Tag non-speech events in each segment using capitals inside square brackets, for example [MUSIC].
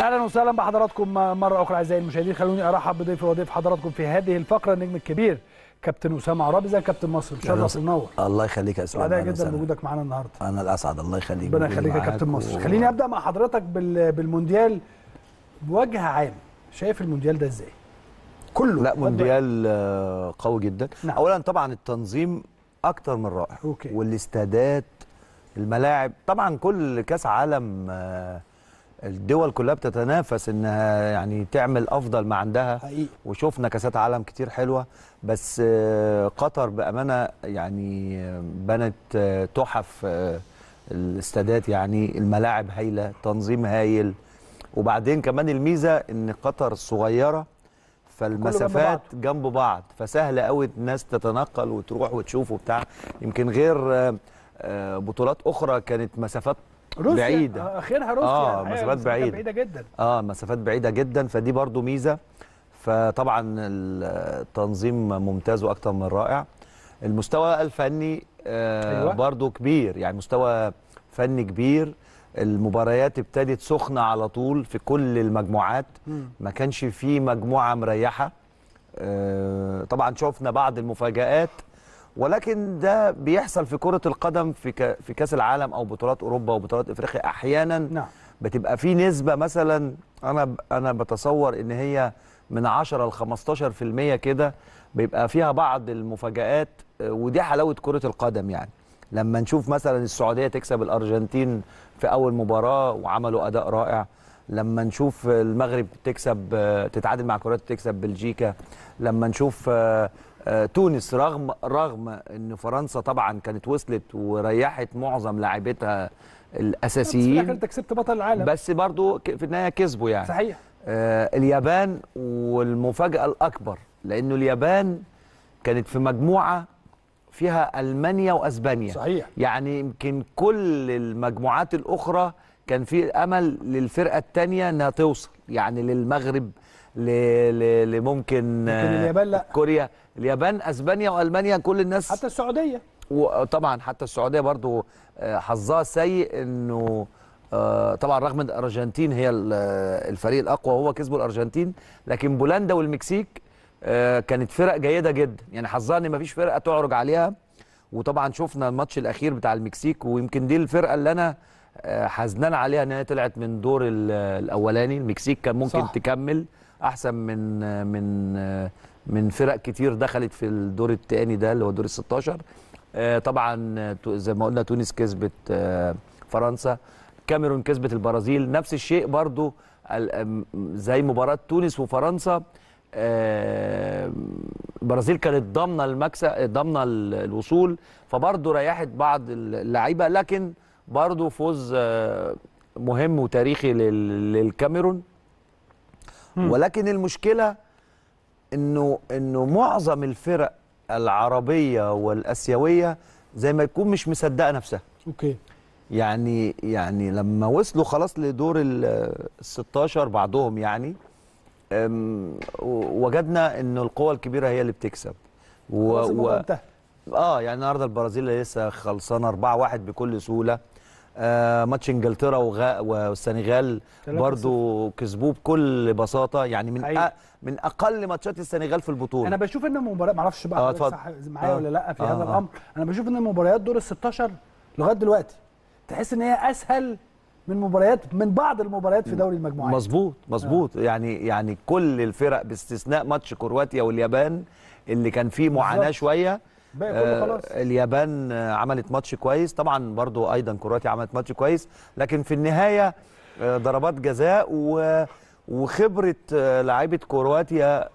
اهلا وسهلا بحضراتكم مره اخرى اعزائي المشاهدين خلوني ارحب بضيفي وضيف حضراتكم في هذه الفقره النجم الكبير كابتن اسامه عرابي ازيك كابتن مصر ان منور الله يخليك يا اسامه سعداء جدا بوجودك معانا النهارده انا الاسعد الله يخليك ربنا يخليك يا كابتن مصر و... خليني ابدا مع حضرتك بالمونديال بوجه عام شايف المونديال ده ازاي كله لا مونديال آه، قوي جدا نعم. اولا طبعا التنظيم اكتر من رائع أوكي. والاستادات الملاعب طبعا كل كاس عالم آه، الدول كلها بتتنافس انها يعني تعمل افضل ما عندها حقيقي. وشفنا كاسات عالم كتير حلوه بس آه، قطر بامانه يعني آه، بنت آه، تحف الاستادات يعني الملاعب هايله تنظيم هايل وبعدين كمان الميزه ان قطر صغيره فالمسافات جنب بعض. جنب بعض فسهل قوي الناس تتنقل وتروح وتشوف وبتاع يمكن غير بطولات اخرى كانت مسافات روسيا بعيده آه، اخرها روسيا اه أيوة، مسافات بعيده بعيده جدا اه مسافات بعيده جدا فدي برضو ميزه فطبعا التنظيم ممتاز واكثر من رائع المستوى الفني آه أيوة. برضو كبير يعني مستوى فني كبير المباريات ابتدت سخنه على طول في كل المجموعات م. ما كانش في مجموعه مريحه آه طبعا شفنا بعض المفاجآت ولكن ده بيحصل في كرة القدم في في كأس العالم أو بطولات أوروبا وبطولات إفريقيا أحيانا نعم. بتبقى في نسبة مثلا أنا أنا بتصور إن هي من 10 ل 15% كده بيبقى فيها بعض المفاجآت ودي حلاوة كرة القدم يعني لما نشوف مثلا السعودية تكسب الأرجنتين في أول مباراة وعملوا أداء رائع لما نشوف المغرب تكسب تتعادل مع كرواتيا تكسب بلجيكا لما نشوف آه، تونس رغم رغم ان فرنسا طبعا كانت وصلت وريحت معظم لاعبتها الاساسيين بس انت كسبت بطل العالم بس برضو في النهايه كسبوا يعني صحيح آه اليابان والمفاجاه الاكبر لانه اليابان كانت في مجموعه فيها المانيا واسبانيا صحيح يعني يمكن كل المجموعات الاخرى كان في امل للفرقه الثانيه انها توصل يعني للمغرب لممكن اليابان لا كوريا اليابان اسبانيا والمانيا كل الناس حتى السعوديه وطبعا حتى السعوديه برضو آه، حظها سيء انه آه، طبعا رغم ان الارجنتين هي آه، الفريق الاقوى وهو كسبوا الارجنتين لكن بولندا والمكسيك كانت فرق جيده جدا يعني حظها ان ما فيش فرقه تعرج عليها وطبعا شفنا الماتش الاخير بتاع المكسيك ويمكن دي الفرقه اللي انا حزنان عليها ان هي طلعت من دور الاولاني المكسيك كان ممكن صح. تكمل احسن من من من فرق كتير دخلت في الدور الثاني ده اللي هو دور ال 16 طبعا زي ما قلنا تونس كسبت آه، فرنسا كاميرون كسبت البرازيل نفس الشيء برضو زي مباراه تونس وفرنسا البرازيل آه، كانت ضامنه المكسب ضامنه الوصول فبرضو ريحت بعض اللعيبه لكن برضو فوز آه، مهم وتاريخي للكاميرون ولكن المشكله انه انه معظم الفرق العربيه والاسيويه زي ما تكون مش مصدقه نفسها اوكي يعني يعني لما وصلوا خلاص لدور ال 16 بعضهم يعني وجدنا ان القوى الكبيره هي اللي بتكسب و, و... اه يعني النهارده البرازيل لسه خلصانه 4-1 بكل سهوله آه، ماتش انجلترا وغا والسنغال برضو كسبوه بكل بساطه يعني من أيوة. أ... من اقل ماتشات السنغال في البطوله انا بشوف ان المباراه معرفش بقى آه صح معايا آه. ولا لا في آه هذا آه. الامر انا بشوف ان المباريات دور ال 16 لغايه دلوقتي تحس ان هي اسهل من مباريات من بعض المباريات في دوري المجموعات مظبوط آه. مظبوط آه. يعني يعني كل الفرق باستثناء ماتش كرواتيا واليابان اللي كان فيه معاناه شويه آه، خلاص. اليابان عملت ماتش كويس طبعا برضو ايضا كرواتيا عملت ماتش كويس لكن في النهايه آه، ضربات جزاء و وخبره آه، لعيبه كرواتيا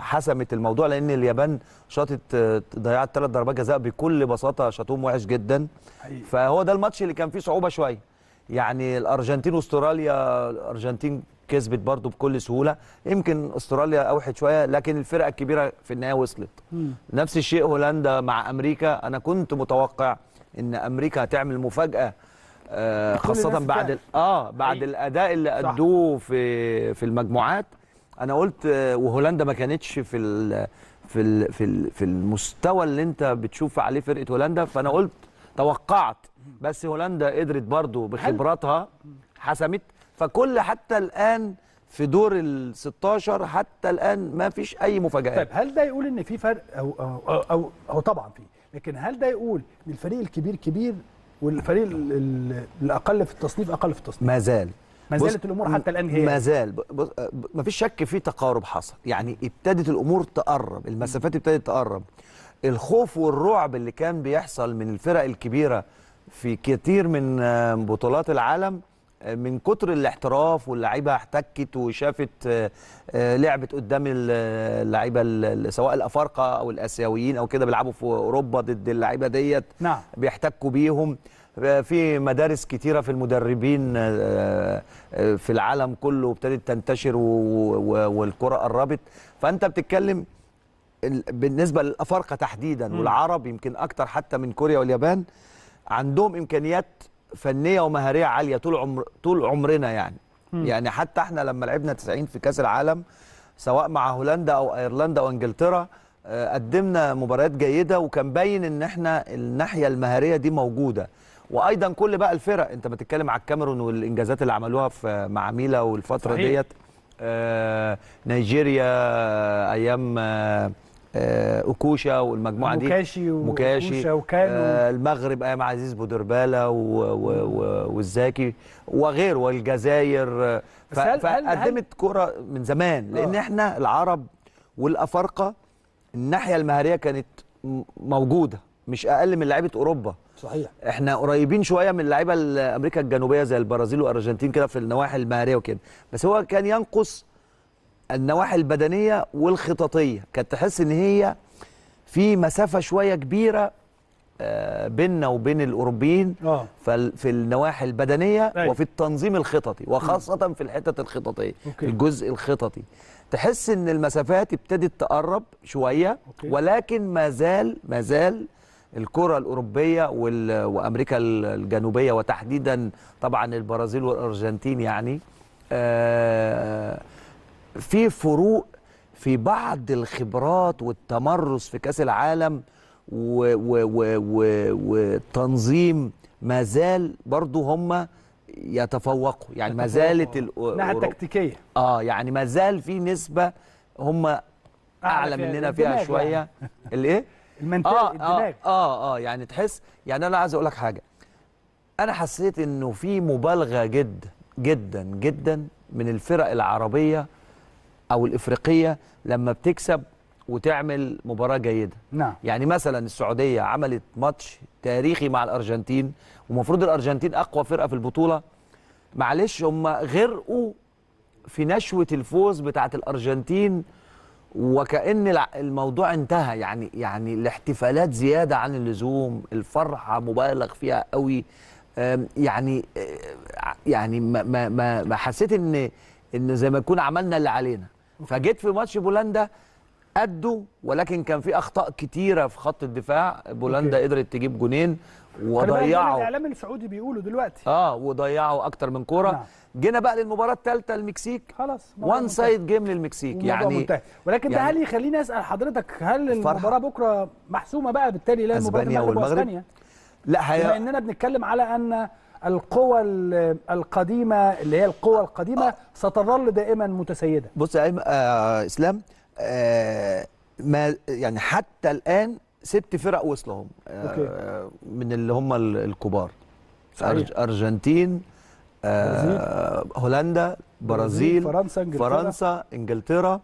حسمت الموضوع لان اليابان شاطت ضيعت ثلاث ضربات جزاء بكل بساطه شاطهم وحش جدا فهو ده الماتش اللي كان فيه صعوبه شويه يعني الارجنتين واستراليا الارجنتين كسبت برضو بكل سهوله يمكن استراليا اوحت شويه لكن الفرقه الكبيره في النهايه وصلت مم. نفس الشيء هولندا مع امريكا انا كنت متوقع ان امريكا هتعمل مفاجاه آه، خاصه بعد اه بعد أي. الاداء اللي ادوه في في المجموعات انا قلت آه، وهولندا ما كانتش في ال في في, في المستوى اللي انت بتشوف عليه فرقه هولندا فانا قلت توقعت بس هولندا قدرت برضو بخبراتها حسمت فكل حتى الان في دور ال 16 حتى الان ما فيش اي مفاجات طيب هل ده يقول ان في فرق او او او, أو, أو طبعا في لكن هل ده يقول ان الفريق الكبير كبير والفريق الاقل في التصنيف اقل في التصنيف ما زال ما زالت الامور حتى الان هي ما زال ما فيش شك في تقارب حصل يعني ابتدت الامور تقرب المسافات ابتدت تقرب الخوف والرعب اللي كان بيحصل من الفرق الكبيره في كتير من آه، بطولات العالم من كتر الاحتراف واللعيبه احتكت وشافت آه، آه، لعبت قدام اللعيبه سواء الافارقه او الاسيويين او كده بيلعبوا في اوروبا ضد اللعيبه ديت نعم. بيحتكوا بيهم آه، في مدارس كتيرة في المدربين في العالم كله ابتدت تنتشر والكرة قربت فأنت بتتكلم بالنسبة للأفارقة تحديدا والعرب يمكن أكتر حتى من كوريا واليابان عندهم إمكانيات فنيه ومهاريه عاليه طول عمر طول عمرنا يعني م. يعني حتى احنا لما لعبنا 90 في كاس العالم سواء مع هولندا او ايرلندا او انجلترا آه، قدمنا مباريات جيده وكان باين ان احنا الناحيه المهاريه دي موجوده وايضا كل بقى الفرق انت بتتكلم على الكاميرون والانجازات اللي عملوها في مع ميلا والفتره صحيح. ديت آه نيجيريا آه، ايام آه آه، اوكوشا والمجموعه دي مكاشي ومكاشي وكانو آه المغرب ايام عزيز بودرباله والزاكي وغيره والجزائر آه، فقدمت كره من زمان لان آه. احنا العرب والافارقه الناحيه المهريه كانت موجوده مش اقل من لعيبه اوروبا صحيح احنا قريبين شويه من اللعيبه امريكا الجنوبيه زي البرازيل والارجنتين كده في النواحي المهريه وكده بس هو كان ينقص النواحي البدنيه والخططيه كانت تحس ان هي في مسافه شويه كبيره آه، بيننا وبين الاوروبيين آه. في النواحي البدنيه أيوة. وفي التنظيم الخططي وخاصه في الحتت الخططيه الجزء الخططي تحس ان المسافات ابتدت تقرب شويه ولكن ما زال ما زال الكره الاوروبيه وامريكا الجنوبيه وتحديدا طبعا البرازيل والارجنتين يعني آه في فروق في بعض الخبرات والتمرس في كاس العالم وتنظيم ما زال برضو هم يتفوقوا يعني ما زالت الناحيه التكتيكيه اه يعني ما زال في نسبه هم اعلى مننا فيها يعني. شويه يعني. [LAUGHS] الايه المنتال آه, آه, اه اه يعني تحس يعني انا عايز اقول لك حاجه انا حسيت انه في مبالغه جدا جدا جدا من الفرق العربيه او الافريقيه لما بتكسب وتعمل مباراه جيده نعم يعني مثلا السعوديه عملت ماتش تاريخي مع الارجنتين ومفروض الارجنتين اقوى فرقه في البطوله معلش هم غرقوا في نشوه الفوز بتاعه الارجنتين وكأن الموضوع انتهى يعني يعني الاحتفالات زيادة عن اللزوم الفرحة مبالغ فيها قوي يعني أه، يعني ما ما ما حسيت ان ان زي ما يكون عملنا اللي علينا فجيت في ماتش بولندا أدوا ولكن كان في أخطاء كتيرة في خط الدفاع بولندا أوكي. قدرت تجيب جونين وضيعوا الإعلام السعودي بيقولوا دلوقتي اه وضيعوا أكتر من كورة نعم. جينا بقى للمباراة الثالثة المكسيك خلاص وان سايد جيم للمكسيك يعني منتهي. ولكن يعني ده هل يخليني أسأل حضرتك هل المباراة بكرة محسومة بقى بالتالي لا المباراة المغرب لا هي لاننا اننا بنتكلم على ان القوى القديمه اللي هي القوى القديمه ستظل دائما متسيده بص يا آه اسلام آه ما يعني حتى الان ست فرق وصلهم آه من اللي هم الكبار صحيح. ارجنتين آه هولندا برازيل فرنسا انجلترا, فرنسا، إنجلترا،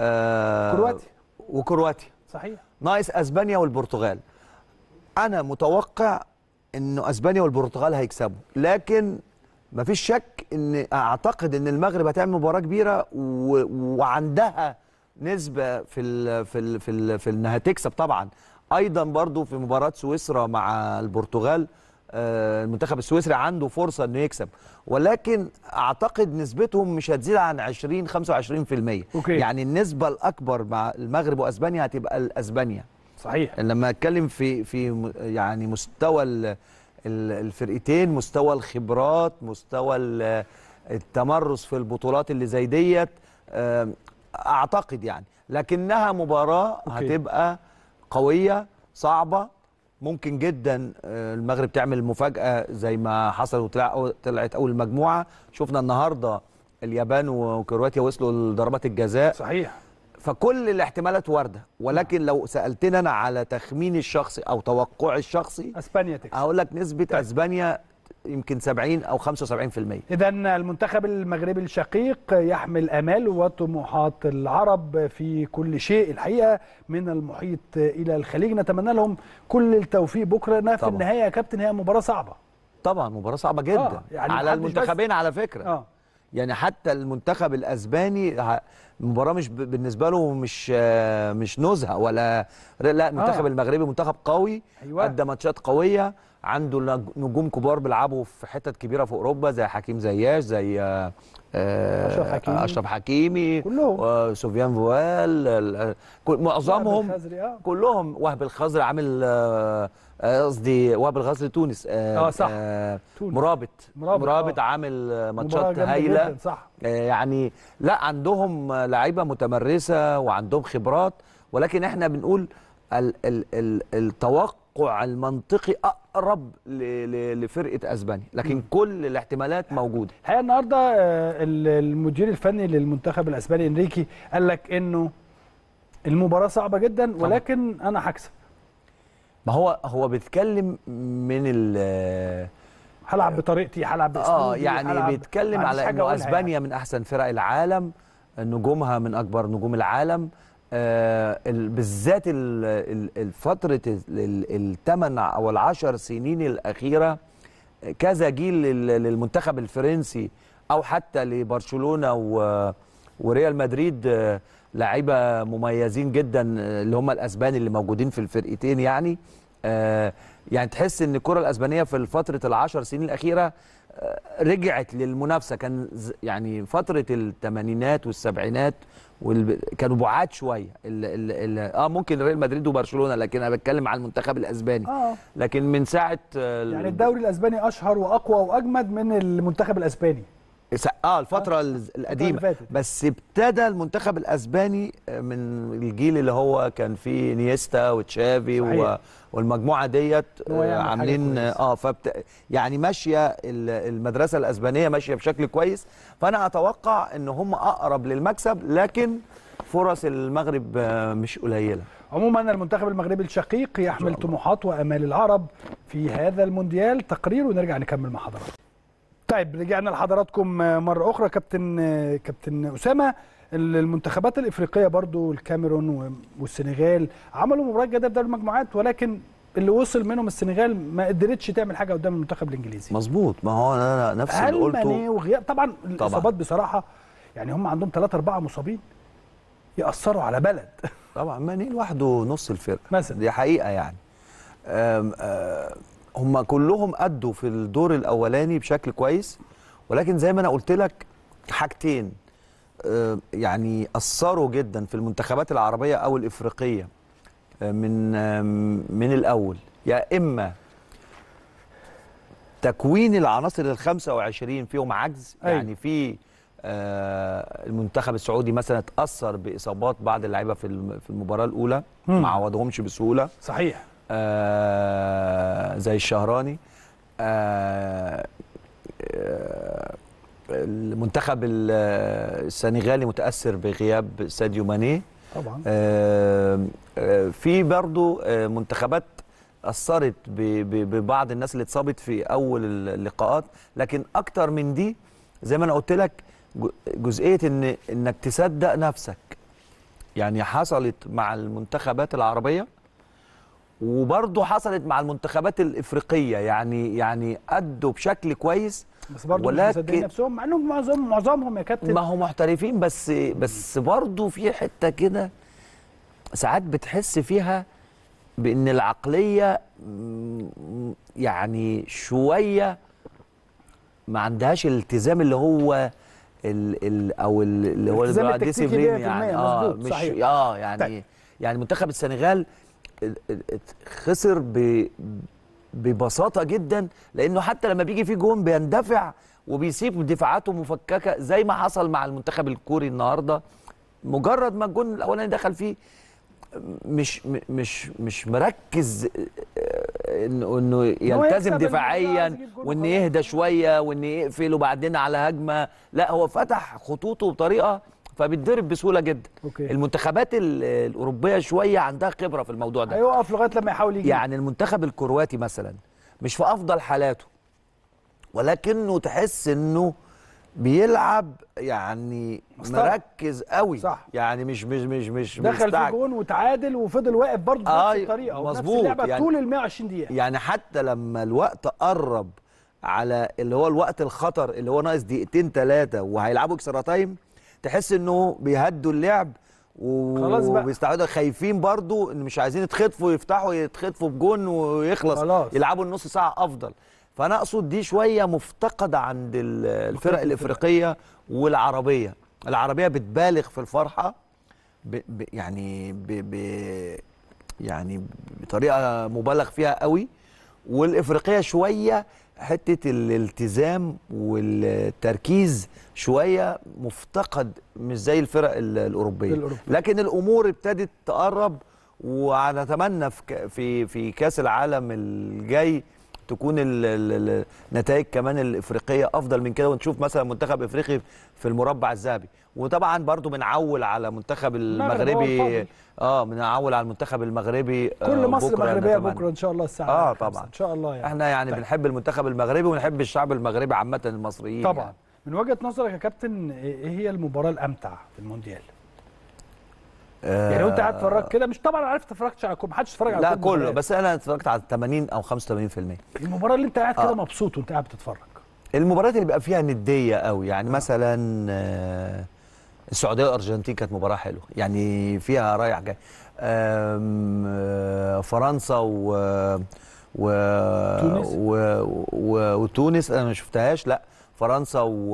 آه كرواتيا وكرواتيا صحيح ناقص اسبانيا والبرتغال انا متوقع انه اسبانيا والبرتغال هيكسبوا لكن مفيش شك ان اعتقد ان المغرب هتعمل مباراه كبيره و... وعندها نسبه في ال... في ال... في, ال... في انها تكسب طبعا ايضا برضو في مباراه سويسرا مع البرتغال آه، المنتخب السويسري عنده فرصه انه يكسب ولكن اعتقد نسبتهم مش هتزيد عن 20 25% أوكي. يعني النسبه الاكبر مع المغرب واسبانيا هتبقى لاسبانيا صحيح لما اتكلم في في يعني مستوى الفرقتين مستوى الخبرات مستوى التمرس في البطولات اللي زي ديت اعتقد يعني لكنها مباراه أوكي. هتبقى قويه صعبه ممكن جدا آه، المغرب تعمل مفاجاه زي ما حصل وطلعت اول مجموعه شفنا النهارده اليابان وكرواتيا وصلوا لضربات الجزاء صحيح فكل الاحتمالات وارده ولكن لو سالتني انا على تخميني الشخصي او توقعي الشخصي اسبانيا تكسب هقول لك نسبه طيب. اسبانيا يمكن 70 او 75% اذا المنتخب المغربي الشقيق يحمل امال وطموحات العرب في كل شيء الحقيقه من المحيط الى الخليج نتمنى لهم كل التوفيق بكره في طبعا. النهايه يا كابتن هي مباراه صعبه طبعا مباراه صعبه جدا آه يعني على المنتخبين على فكره آه. يعني حتى المنتخب الاسباني المباراه مش بالنسبه له مش مش نزهه ولا لا المنتخب آه. المغربي منتخب قوي أيوة. ادى ماتشات قويه عنده نجوم كبار بيلعبوا في حتت كبيره في اوروبا زي حكيم زياش زي آه، آه، اشرف حكيمي اشرف حكيمي كلهم آه، سفيان فوال معظمهم كلهم وهب الخزري عامل قصدي وهب الخزري تونس اه صح مرابط مرابط, مرابط آه. عامل ماتشات هايله صح يعني لا عندهم لعيبه متمرسه وعندهم خبرات ولكن احنا بنقول ال ال التوقع المنطقي اقرب لفرقه اسبانيا لكن كل الاحتمالات موجوده الحقيقه النهارده آه، المدير الفني للمنتخب الاسباني انريكي قال لك انه المباراه صعبه جدا ولكن انا هكسب ما هو هو بيتكلم من ال هلعب بطريقتي هلعب آه، باسلوبي اه يعني بيتكلم على انه يعني. اسبانيا يعني. من احسن فرق العالم نجومها من اكبر نجوم العالم آه، بالذات الفترة الثمان او العشر سنين الاخيره كذا جيل للمنتخب الفرنسي او حتى لبرشلونه وريال مدريد آه، لعيبه مميزين جدا آه، اللي هم الاسبان اللي موجودين في الفرقتين يعني يعني تحس ان الكره الاسبانيه في فتره العشر سنين الاخيره رجعت للمنافسه كان يعني فتره الثمانينات والسبعينات كانوا بعاد شويه ال... ال... ال... اه ممكن ريال مدريد وبرشلونه لكن انا بتكلم عن المنتخب الاسباني آه. لكن من ساعه آه، يعني الدوري الاسباني اشهر واقوى واجمد من المنتخب الاسباني اه الفتره آه. القديمه بس ابتدى المنتخب الاسباني آه، من الجيل اللي هو كان فيه نيستا وتشافي و... والمجموعه ديت آه، عاملين آه،, اه فبت... يعني ماشيه المدرسه الاسبانيه ماشيه بشكل كويس فانا اتوقع ان هم اقرب للمكسب لكن فرص المغرب مش قليله عموما المنتخب المغربي الشقيق يحمل طموحات وامال العرب في هذا المونديال تقرير ونرجع نكمل مع حضراتكم طيب رجعنا لحضراتكم مره اخرى كابتن كابتن اسامه المنتخبات الافريقيه برضو الكاميرون والسنغال عملوا مباراه جاده في دوري المجموعات ولكن اللي وصل منهم السنغال ما قدرتش تعمل حاجه قدام المنتخب الانجليزي مظبوط ما هو انا نفس اللي قلته وغياب طبعا الاصابات بصراحه يعني هم عندهم ثلاثه اربعه مصابين ياثروا على بلد طبعا ماني لوحده نص الفرقه مثلا دي حقيقه يعني آم آم أه، هم كلهم أدوا في الدور الأولاني بشكل كويس ولكن زي ما أنا قلت لك حاجتين آه، يعني أثروا جدا في المنتخبات العربية أو الإفريقية آه، من آه، من الأول يا إما تكوين العناصر ال 25 فيهم عجز أيوة. يعني في المنتخب السعودي مثلا اتاثر باصابات بعض اللعيبه في المباراه الاولى ما عوضهمش بسهوله صحيح آه، زي الشهراني آه، آه، المنتخب السنغالي متاثر بغياب ساديو ماني طبعا في برضه منتخبات اثرت ببعض الناس اللي اتصابت في اول اللقاءات لكن اكتر من دي زي ما انا قلت لك جزئيه ان انك تصدق نفسك يعني حصلت مع المنتخبات العربيه وبرضه حصلت مع المنتخبات الافريقيه يعني يعني ادوا بشكل كويس بس برضه ولكن مش مصدقين نفسهم مع انهم معظم معظمهم يا كابتن ما هو محترفين بس بس برضه في حته كده ساعات بتحس فيها بان العقليه يعني شويه ما عندهاش الالتزام اللي هو الـ الـ او ال اللي هو الديسيبلين يعني اه مش صحيح. اه يعني طيب. يعني منتخب السنغال خسر ب... ببساطه جدا لانه حتى لما بيجي فيه جون بيندفع وبيسيب دفاعاته مفككه زي ما حصل مع المنتخب الكوري النهارده مجرد ما الجون الاولاني دخل فيه مش مش مش مركز انه انه يلتزم دفاعيا وان يهدى شويه وان يقفل وبعدين على هجمه لا هو فتح خطوطه بطريقه فبيتضرب بسهوله جدا أوكي. المنتخبات الاوروبيه شويه عندها خبره في الموضوع ده هيقف أيوة، لغايه لما يحاول يجي يعني المنتخب الكرواتي مثلا مش في افضل حالاته ولكنه تحس انه بيلعب يعني مركز قوي صح. يعني مش مش مش مش دخل مستعجل. في جون وتعادل وفضل واقف برضه بنفس آه الطريقه ونفس اللعبه يعني طول ال 120 دقيقه يعني حتى لما الوقت قرب على اللي هو الوقت الخطر اللي هو ناقص دقيقتين ثلاثه وهيلعبوا اكسترا تايم تحس انه بيهدوا اللعب وبيستعودوا خايفين برضو ان مش عايزين يتخطفوا يفتحوا يتخطفوا بجون ويخلص خلاص. يلعبوا النص ساعه افضل فانا اقصد دي شويه مفتقده عند الفرق الافريقيه والعربيه العربيه بتبالغ في الفرحه ب ب يعني ب ب يعني بطريقه مبالغ فيها قوي والافريقيه شويه حته الالتزام والتركيز شويه مفتقد مش زي الفرق الاوروبيه الأوروبية. لكن الامور ابتدت تقرب ونتمنى في في كاس العالم الجاي تكون النتائج كمان الافريقيه افضل من كده ونشوف مثلا منتخب افريقي في المربع الذهبي وطبعا برضو بنعول على منتخب المغربي اه بنعول على المنتخب المغربي آه، كل مصر بكرة مغربيه بكره ان شاء الله الساعه اه طبعا ان شاء الله يعني احنا يعني طيب. بنحب المنتخب المغربي ونحب الشعب المغربي عامه المصريين طبعا يعني. من وجهه نظرك يا كابتن إيه-, ايه هي المباراه الامتع في المونديال؟ آه يعني وانت انت قاعد تتفرج كده مش طبعا عارف اتفرجتش على كله محدش اتفرج على لا كله مباراة. بس انا اتفرجت على 80 او 85% المباراه اللي انت قاعد كده آه. مبسوط وانت قاعد بتتفرج المباريات اللي بيبقى فيها نديه قوي يعني آه. مثلا آه السعوديه والارجنتين كانت مباراه حلوه يعني فيها رايح جاي آه، فرنسا و آه، و, و... و... وتونس انا ما شفتهاش لا فرنسا و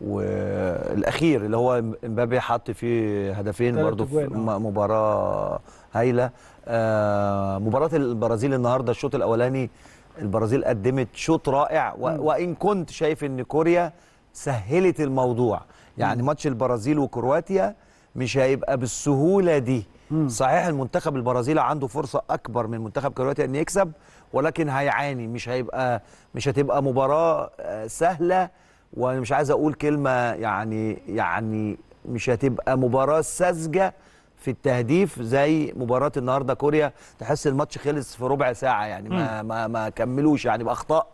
والاخير اللي هو امبابي حط فيه هدفين برضه في آه. مباراه هايله آه، مباراه البرازيل النهارده الشوط الاولاني البرازيل قدمت شوط رائع وان كنت شايف ان كوريا سهلت الموضوع يعني ماتش البرازيل وكرواتيا مش هيبقى بالسهوله دي صحيح المنتخب البرازيلي عنده فرصه اكبر من منتخب كرواتيا ان يكسب ولكن هيعاني مش هيبقى مش هتبقى مباراه آه، سهله وانا مش عايز اقول كلمه يعني يعني مش هتبقى مباراه ساذجه في التهديف زي مباراه النهارده كوريا تحس الماتش خلص في ربع ساعه يعني ما ما, ما كملوش يعني باخطاء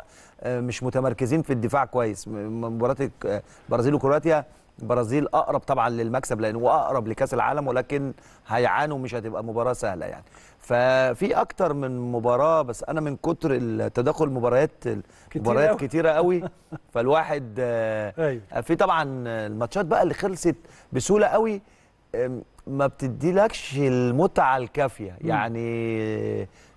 آه، مش متمركزين في الدفاع كويس مباراه البرازيل آه، وكرواتيا البرازيل اقرب طبعا للمكسب لانه اقرب لكاس العالم ولكن هيعانوا مش هتبقى مباراه سهله يعني ففي اكتر من مباراه بس انا من كتر التداخل مباريات مباريات كتيره قوي [LAUGHS] فالواحد أيوه. آه، في طبعا الماتشات بقى اللي خلصت بسهوله قوي ما بتديلكش المتعه الكافيه يعني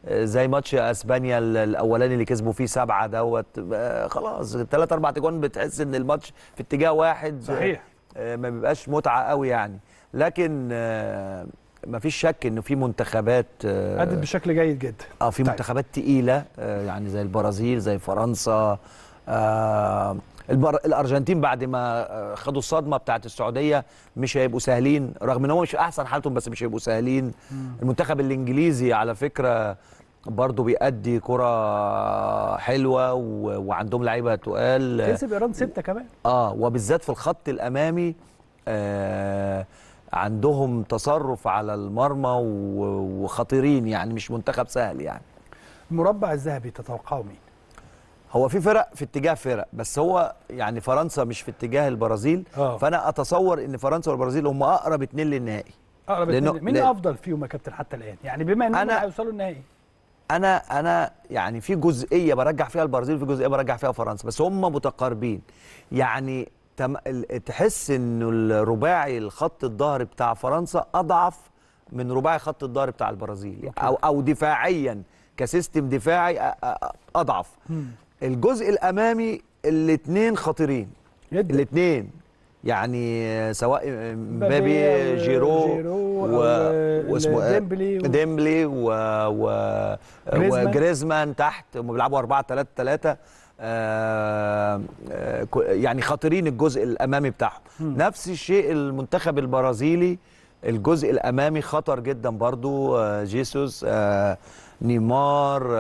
آه، زي ماتش اسبانيا الاولاني اللي كسبوا فيه سبعه دوت آه، خلاص ثلاث اربع تجوان بتحس ان الماتش في اتجاه واحد صحيح ما بيبقاش متعه قوي يعني لكن ما فيش شك انه في منتخبات ادت آه، بشكل جيد جدا اه في طيب. منتخبات تقيله آه، يعني زي البرازيل زي فرنسا آه البر... الارجنتين بعد ما آه، خدوا الصدمه بتاعه السعوديه مش هيبقوا سهلين رغم ان هم مش احسن حالتهم بس مش هيبقوا سهلين مم. المنتخب الانجليزي على فكره برضه بيأدي كرة حلوة و... وعندهم لعيبة تقال كسب ايران ستة كمان اه وبالذات في الخط الامامي آه عندهم تصرف على المرمى وخطيرين يعني مش منتخب سهل يعني المربع الذهبي تتوقعه مين هو في فرق في اتجاه فرق بس هو يعني فرنسا مش في اتجاه البرازيل أوه. فانا اتصور ان فرنسا والبرازيل هم اقرب اتنين للنهائي اقرب اتنين مين ل... افضل فيهم يا كابتن حتى الان يعني بما انهم أنا... هيوصلوا النهائي انا انا يعني في جزئيه برجع فيها البرازيل وفي جزئيه برجع فيها فرنسا بس هم متقاربين يعني تحس انه الرباعي الخط الظهر بتاع فرنسا اضعف من رباعي خط الظهر بتاع البرازيل يعني او او دفاعيا كسيستم دفاعي اضعف الجزء الامامي الاثنين خطيرين الاثنين يعني سواء مبابي آه، جيرو, جيرو و... واسمه آه، إيه؟ ديمبلي و... ديمبلي و... و... وجريزمان تحت هم بيلعبوا 4 3 3 يعني خطيرين الجزء الامامي بتاعهم نفس الشيء المنتخب البرازيلي الجزء الامامي خطر جدا برضو آه، جيسوس آه، نيمار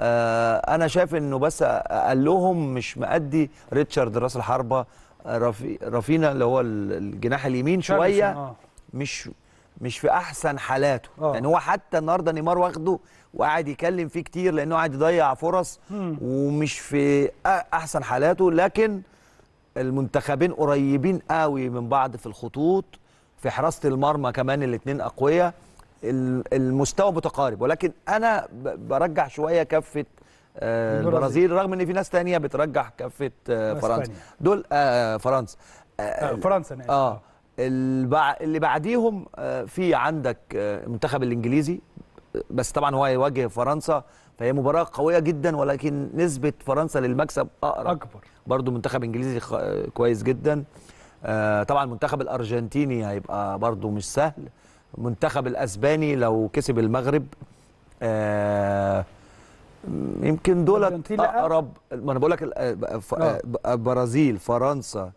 آه، انا شايف انه بس اقلهم مش مأدي ريتشارد راس الحربه رفي رافينا اللي هو الجناح اليمين شويه مش مش في احسن حالاته يعني هو حتى النهارده نيمار واخده وقاعد يكلم فيه كتير لانه قاعد يضيع فرص ومش في احسن حالاته لكن المنتخبين قريبين قوي من بعض في الخطوط في حراسه المرمى كمان الاثنين اقوياء المستوى متقارب ولكن انا برجح شويه كفه آه، البرازيل رغم ان في ناس تانية بترجح كفه آه، فرنسا دول آه فرنسا آه, آه، فرنسا اه اللي بعديهم في عندك المنتخب الانجليزي بس طبعا هو هيواجه فرنسا فهي مباراه قويه جدا ولكن نسبه فرنسا للمكسب اقرب اكبر برضو منتخب انجليزي كويس جدا آه، طبعا المنتخب الارجنتيني هيبقى برضو مش سهل المنتخب الاسباني لو كسب المغرب آه، يمكن دول اقرب ما انا بقول لك البرازيل آه، فرنسا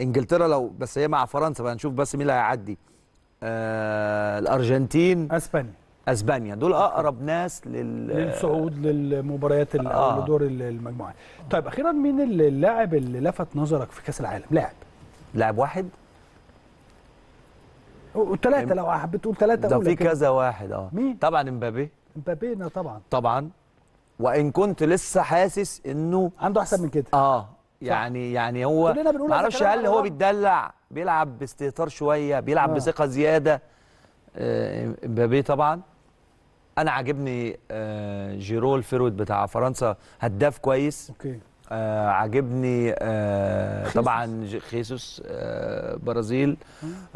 انجلترا لو بس هي مع فرنسا فهنشوف بس مين اللي هيعدي الارجنتين اسبانيا اسبانيا دول اقرب ناس لل للصعود للمباريات آه. لدور المجموعات طيب اخيرا مين اللاعب اللي لفت نظرك في كاس العالم لاعب لاعب واحد وثلاثة لو حبيت تقول ثلاثه ده في إيه. كذا واحد اه مين طبعا امبابي امبابي طبعا طبعا وان كنت لسه حاسس انه عنده احسن من كده اه يعني صح. يعني, يعني هو ما اعرفش هل هو بيتدلع بيلعب باستهتار شويه بيلعب آه. بثقه زياده آه، امبابي طبعا انا عاجبني آه، جيرول فيرود بتاع فرنسا هداف كويس اوكي آه عاجبني آه طبعا خيسوس آه برازيل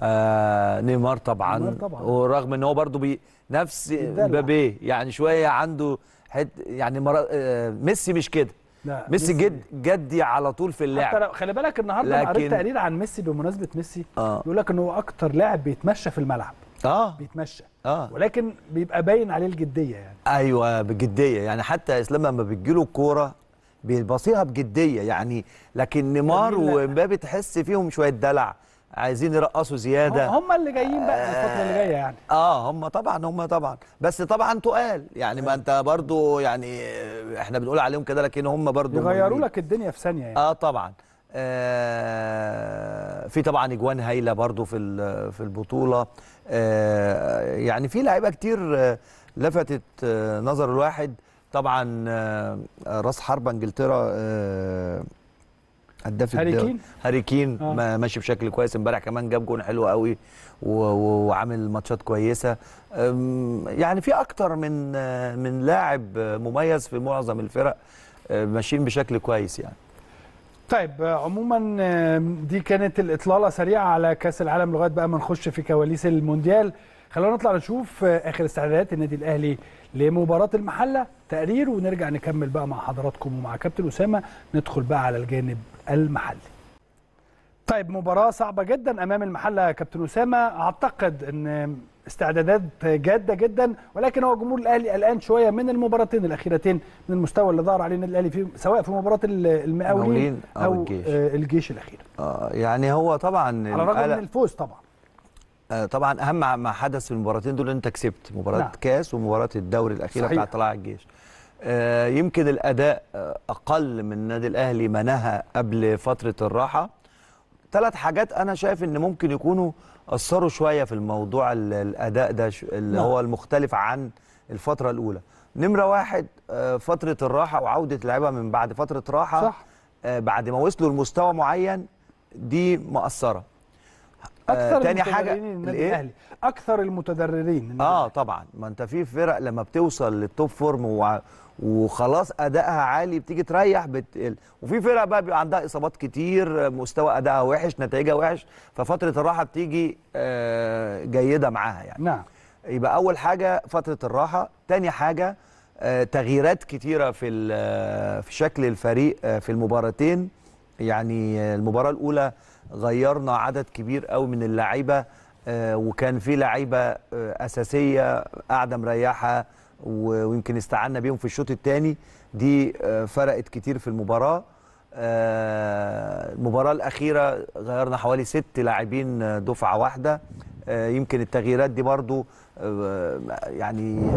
آه نيمار طبعا, نيمار طبعا ورغم ان هو برضه نفس مبابي يعني شويه عنده حد يعني آه ميسي مش كده ميسي جد جدي على طول في اللعب حتى خلي بالك النهارده لكن... قريت تقرير عن ميسي بمناسبه ميسي آه. بيقول لك ان هو اكتر لاعب بيتمشى في الملعب اه بيتمشى اه ولكن بيبقى باين عليه الجديه يعني ايوه بجديه يعني حتى اسلام لما بتجيله الكوره بيبصيها بجديه يعني لكن نيمار ومبابي تحس فيهم شويه دلع عايزين يرقصوا زياده هم اللي جايين بقى الفتره اللي جايه يعني آه،, اه هم طبعا هم طبعا بس طبعا تقال يعني ما أيوة. انت برضو يعني احنا بنقول عليهم كده لكن هم برضو يغيروا لك الدنيا في ثانيه يعني اه طبعا آه، في طبعا اجوان هايله برضو في في البطوله آه، يعني في لعيبه كتير آه، لفتت نظر الواحد طبعا راس حربه انجلترا هداف هاري هاريكين آه. ماشي بشكل كويس امبارح كمان جاب جون حلو قوي وعامل ماتشات كويسه يعني في اكتر من من لاعب مميز في معظم الفرق ماشيين بشكل كويس يعني طيب عموما دي كانت الاطلاله سريعه على كاس العالم لغايه بقى ما نخش في كواليس المونديال خلونا نطلع نشوف آه، اخر استعدادات النادي الاهلي لمباراه المحله تقرير ونرجع نكمل بقى مع حضراتكم ومع كابتن اسامه ندخل بقى على الجانب المحلي طيب مباراه صعبه جدا امام المحله يا كابتن اسامه اعتقد ان استعدادات جاده جدا ولكن هو جمهور الاهلي قلقان شويه من المباراتين الاخيرتين من المستوى اللي ظهر عليه النادي الاهلي في سواء في مباراه المقاولين او الجيش, آه الجيش الاخير آه يعني هو طبعا على الرغم من الفوز طبعا آه طبعا اهم ما حدث في المباراتين دول انت كسبت مباراه نعم. كاس ومباراه الدوري الاخيره بتاع طلائع الجيش آه، يمكن الاداء آه، اقل من النادي الاهلي منها قبل فتره الراحه ثلاث حاجات انا شايف ان ممكن يكونوا اثروا شويه في الموضوع الاداء ده اللي نعم. هو المختلف عن الفتره الاولى نمره واحد آه، فتره الراحه وعوده اللعيبه من بعد فتره راحه صح. آه، بعد ما وصلوا لمستوى معين دي مأثرة آه، اكثر تاني حاجه النادي الاهلي اكثر المتدررين اه طبعا ما انت في فرق لما بتوصل للتوب فورم و... وخلاص ادائها عالي بتيجي تريح بتقل وفي فرق بقى بيبقى عندها اصابات كتير مستوى ادائها وحش نتائجها وحش ففتره الراحه بتيجي آه، جيده معاها يعني نعم يبقى اول حاجه فتره الراحه تاني حاجه آه، تغييرات كتيره في آه، في شكل الفريق في المباراتين يعني المباراه الاولى غيرنا عدد كبير قوي من اللعيبه وكان في لعيبه اساسيه قاعده مريحه ويمكن استعنا بيهم في الشوط الثاني دي آه، فرقت كتير في المباراه آه، المباراه الاخيره غيرنا حوالي ست لاعبين آه، دفعه واحده يمكن التغييرات دي برضو يعني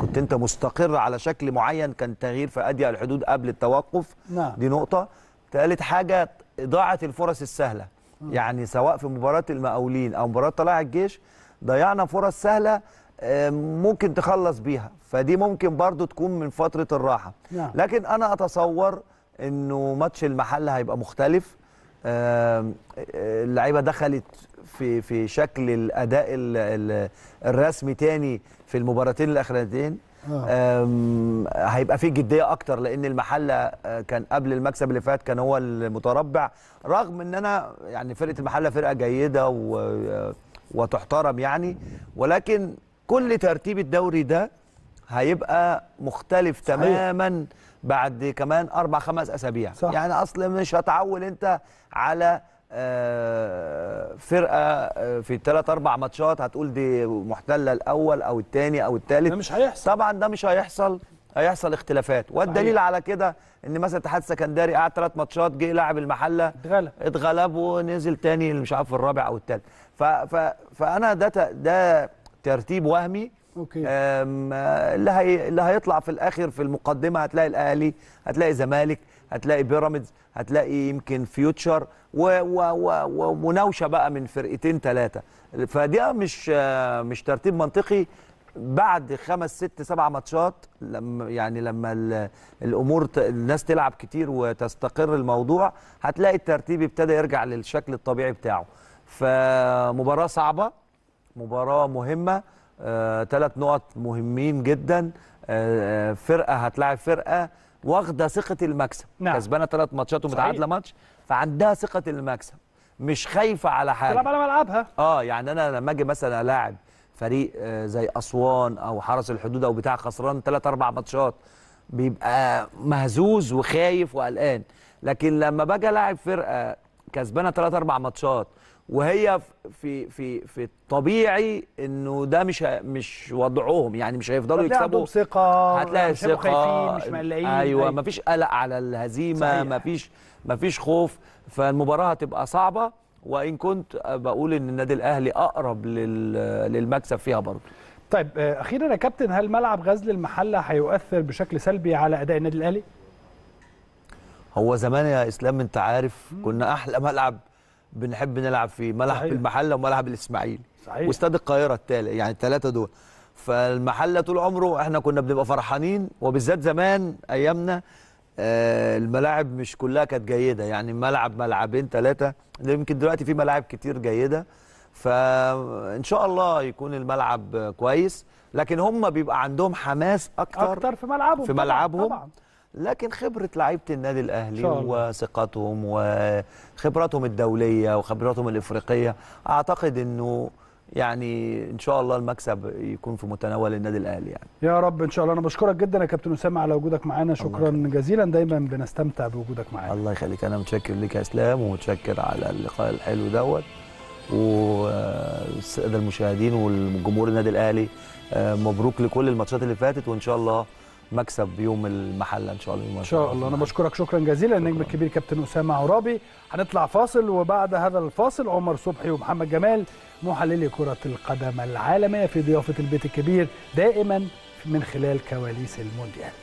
كنت انت مستقر على شكل معين كان تغيير في اضيق الحدود قبل التوقف نعم. دي نقطه ثالث حاجه اضاعه الفرص السهله يعني سواء في مباراه المقاولين او مباراه طلائع الجيش ضيعنا فرص سهله ممكن تخلص بيها فدي ممكن برضو تكون من فتره الراحه نعم. لكن انا اتصور انه ماتش المحل هيبقى مختلف اللعيبه دخلت في في شكل الاداء الرسمي تاني في المباراتين الأخرانتين آه. هيبقى فيه جديه اكتر لان المحله آه، كان قبل المكسب اللي فات كان هو المتربع رغم ان انا يعني فرقه المحله فرقه جيده و آه، وتحترم يعني ولكن كل ترتيب الدوري ده هيبقى مختلف صحيح. تماما بعد كمان اربع خمس اسابيع صح. يعني اصلا مش هتعول انت على آه، فرقه آه، في ثلاث اربع ماتشات هتقول دي محتله الاول او الثاني او الثالث مش هيحصل طبعا ده مش هيحصل هيحصل اختلافات والدليل على كده ان مثلا اتحاد سكندري قعد ثلاث ماتشات جه لاعب المحله اتغلب اتغلب ونزل ثاني مش عارف الرابع او الثالث فانا ده ده ترتيب وهمي اوكي اللي هي... اللي هيطلع في الاخر في المقدمه هتلاقي الاهلي هتلاقي زمالك هتلاقي بيراميدز هتلاقي يمكن فيوتشر ومناوشه بقى من فرقتين ثلاثه فدي مش مش ترتيب منطقي بعد خمس ست سبع ماتشات لما يعني لما الامور الناس تلعب كتير وتستقر الموضوع هتلاقي الترتيب ابتدى يرجع للشكل الطبيعي بتاعه فمباراه صعبه مباراه مهمه ثلاث آه، نقط مهمين جدا آه، آه، فرقه هتلاعب فرقه واخده ثقه المكسب نعم. كسبانه ثلاث ماتشات ومتعادله ماتش فعندها ثقه المكسب مش خايفه على حاجه تلعب على ملعبها اه يعني انا لما اجي مثلا الاعب فريق زي اسوان او حرس الحدود او بتاع خسران ثلاث اربع ماتشات بيبقى مهزوز وخايف وقلقان لكن لما باجي الاعب فرقه كسبانه ثلاث اربع ماتشات وهي في في في الطبيعي انه ده مش مش وضعهم يعني مش هيفضلوا يكسبوا ثقه هتلاقي ثقه مش مقلقين ايوه أي. أيوة. مفيش قلق على الهزيمه صحيح. مفيش مفيش خوف فالمباراه هتبقى صعبه وان كنت بقول ان النادي الاهلي اقرب للمكسب فيها برضه طيب اخيرا يا كابتن هل ملعب غزل المحله هيؤثر بشكل سلبي على اداء النادي الاهلي هو زمان يا اسلام انت عارف كنا احلى ملعب بنحب نلعب فيه ملعب صحيح. المحله وملعب الاسماعيلي صحيح واستاد القاهره الثالث يعني الثلاثه دول فالمحله طول عمره احنا كنا بنبقى فرحانين وبالذات زمان ايامنا آه، الملاعب مش كلها كانت جيده يعني ملعب ملعبين ثلاثه يمكن دلوقتي في ملاعب كتير جيده فان شاء الله يكون الملعب كويس لكن هم بيبقى عندهم حماس اكتر اكتر في ملعبهم في ملعبهم طبعا. طبعا. لكن خبره لعيبه النادي الاهلي وثقتهم وخبراتهم الدوليه وخبراتهم الافريقيه اعتقد انه يعني ان شاء الله المكسب يكون في متناول النادي الاهلي يعني يا رب ان شاء الله انا بشكرك جدا يا كابتن اسامه على وجودك معانا شكرا جزيلا دايما بنستمتع بوجودك معانا الله يخليك انا متشكر ليك يا اسلام ومتشكر على اللقاء الحلو دوت والساده المشاهدين والجمهور النادي الاهلي آه، مبروك لكل الماتشات اللي فاتت وان شاء الله مكسب يوم المحله ان شاء الله ان شاء الله انا بشكرك شكرا جزيلا النجم الكبير كابتن اسامه عرابي هنطلع فاصل وبعد هذا الفاصل عمر صبحي ومحمد جمال محللي كره القدم العالميه في ضيافه البيت الكبير دائما من خلال كواليس المونديال